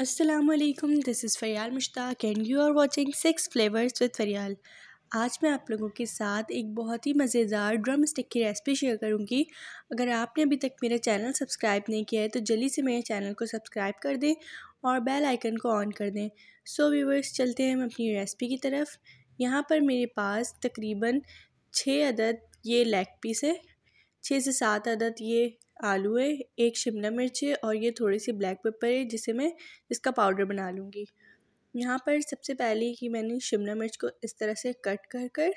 Aslam this is Fariyal Mushtaq and you are watching six flavours with Fariyal आज मैं आप लोगों के साथ एक बहुत ही मज़ेदार ड्रम स्टिक की रेसिपी शेयर करूंगी अगर आपने अभी तक मेरा चैनल सब्सक्राइब नहीं किया है तो जल्दी से मेरे चैनल को सब्सक्राइब कर दें और बेल आइकन को ऑन कर दें सो so, व्यूवर्स चलते हैं हम अपनी रेसिपी की तरफ यहाँ पर मेरे पास तकरीबन छः अदद ये लेग पीस है छः से सात अदद ये आलू है एक शिमला मिर्च है और ये थोड़ी सी ब्लैक पेपर है जिसे मैं इसका पाउडर बना लूँगी यहाँ पर सबसे पहले कि मैंने शिमला मिर्च को इस तरह से कट कर कर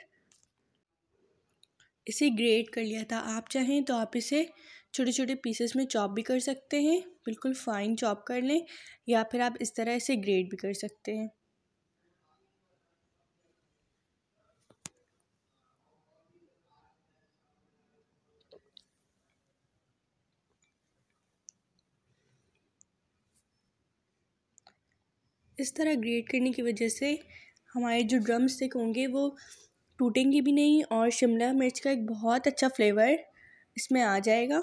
इसे ग्रेट कर लिया था आप चाहें तो आप इसे छोटे छोटे पीसेस में चॉप भी कर सकते हैं बिल्कुल फ़ाइन चॉप कर लें या फिर आप इस तरह इसे ग्रेट भी कर सकते हैं इस तरह ग्रेट करने की वजह से हमारे जो ड्रम स्टिक होंगे वो टूटेंगे भी नहीं और शिमला मिर्च का एक बहुत अच्छा फ्लेवर इसमें आ जाएगा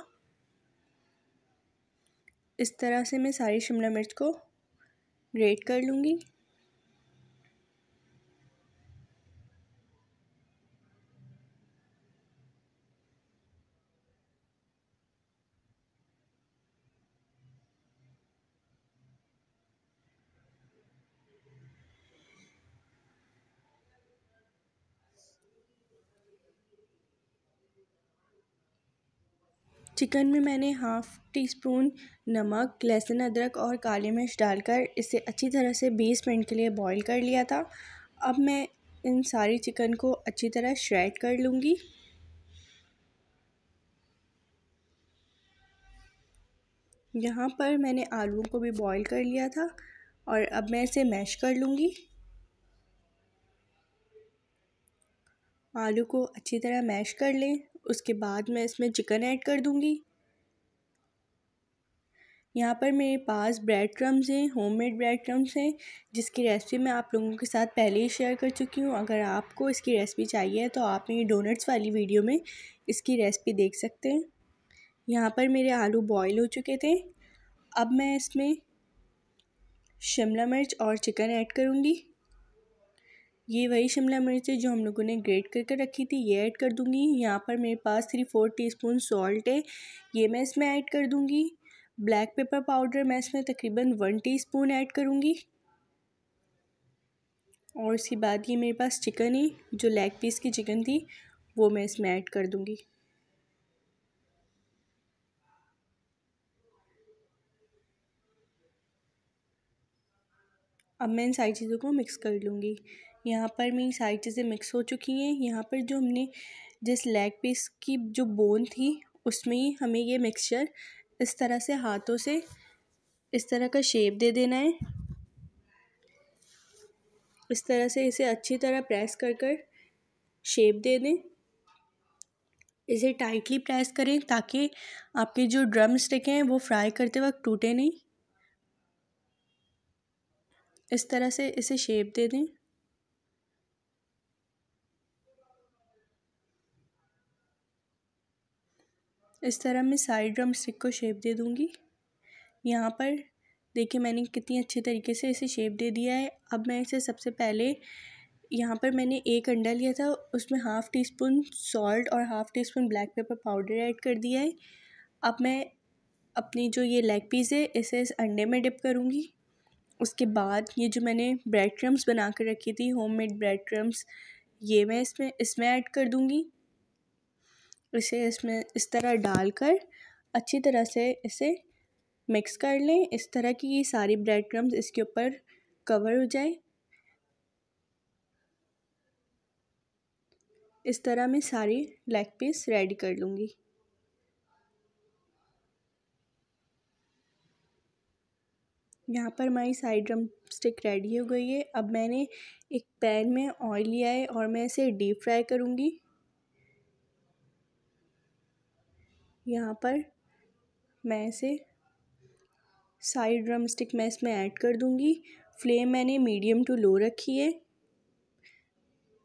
इस तरह से मैं सारी शिमला मिर्च को ग्रेट कर लूँगी चिकन में मैंने हाफ़ टी स्पून नमक लहसुन अदरक और काली मिर्च डालकर इसे अच्छी तरह से बीस मिनट के लिए बॉईल कर लिया था अब मैं इन सारी चिकन को अच्छी तरह श्रेड कर लूँगी यहाँ पर मैंने आलूओं को भी बॉईल कर लिया था और अब मैं इसे मैश कर लूँगी आलू को अच्छी तरह मैश कर लें उसके बाद मैं इसमें चिकन ऐड कर दूँगी यहाँ पर मेरे पास ब्रेड क्रम्स हैं होममेड ब्रेड क्रम्स हैं जिसकी रेसिपी मैं आप लोगों के साथ पहले ही शेयर कर चुकी हूँ अगर आपको इसकी रेसिपी चाहिए तो आप मेरी डोनट्स वाली वीडियो में इसकी रेसिपी देख सकते हैं यहाँ पर मेरे आलू बॉईल हो चुके थे अब मैं इसमें शिमला मिर्च और चिकन ऐड करूँगी ये वही शिमला मिर्च है जो हम लोगों ने ग्रेट करके रखी थी ये ऐड कर दूँगी यहाँ पर मेरे पास थ्री फोर टीस्पून सॉल्ट है ये मैं इसमें ऐड कर दूँगी ब्लैक पेपर पाउडर मैं इसमें तकरीबन वन टीस्पून ऐड करूँगी और इसके बाद ये मेरे पास चिकन है जो लेग पीस की चिकन थी वो मैं इसमें ऐड कर दूँगी अब मैं इन सारी चीज़ों को मिक्स कर लूँगी यहाँ पर मेरी सारी चीज़ें मिक्स हो चुकी हैं यहाँ पर जो हमने जिस लेग पीस की जो बोन थी उसमें हमें ये मिक्सचर इस तरह से हाथों से इस तरह का शेप दे देना है इस तरह से इसे अच्छी तरह प्रेस कर कर शेप दे दें इसे टाइटली प्रेस करें ताकि आपके जो ड्रम स्टिक हैं वो फ्राई करते वक्त टूटे नहीं इस तरह से इसे शेप दे दें इस तरह मैं साइड ड्रम स्टिक को शेप दे दूँगी यहाँ पर देखिए मैंने कितनी अच्छे तरीके से इसे शेप दे दिया है अब मैं इसे सबसे पहले यहाँ पर मैंने एक अंडा लिया था उसमें हाफ़ टी स्पून सॉल्ट और half teaspoon black pepper powder add कर दिया है अब मैं अपनी जो ये लेग पीस है इसे इस अंडे में डिप करूँगी उसके बाद ये जो मैंने ब्रेड क्रम्स बना कर रखी थी होममेड ब्रेड क्रम्स ये मैं इसमें इसमें ऐड कर दूँगी इसे इसमें इस तरह डालकर अच्छी तरह से इसे मिक्स कर लें इस तरह की ये सारी ब्रेड क्रम्स इसके ऊपर कवर हो जाए इस तरह मैं सारी लेग पीस रेडी कर लूँगी यहाँ पर हमारी साइड ड्रम स्टिक रेडी हो गई है अब मैंने एक पैन में ऑयल लिया है और मैं इसे डीप फ्राई करूँगी यहाँ पर मैं इसे साइड ड्रम स्टिक मैं इसमें ऐड कर दूँगी फ्लेम मैंने मीडियम टू लो रखी है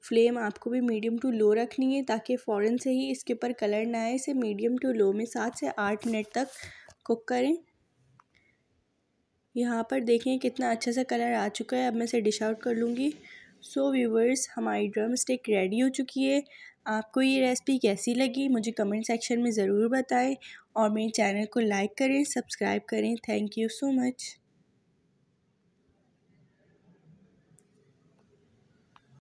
फ्लेम आपको भी मीडियम टू लो रखनी है ताकि फ़ौरन से ही इसके ऊपर कलर ना आए इसे मीडियम टू लो में सात से आठ मिनट तक कुक करें यहाँ पर देखें कितना अच्छा सा कलर आ चुका है अब मैं इसे डिश आउट कर लूँगी सो so, व्यूवर्स हमारी ड्रम स्टिक रेडी हो चुकी है आपको ये रेसिपी कैसी लगी मुझे कमेंट सेक्शन में ज़रूर बताएं और मेरे चैनल को लाइक करें सब्सक्राइब करें थैंक यू सो मच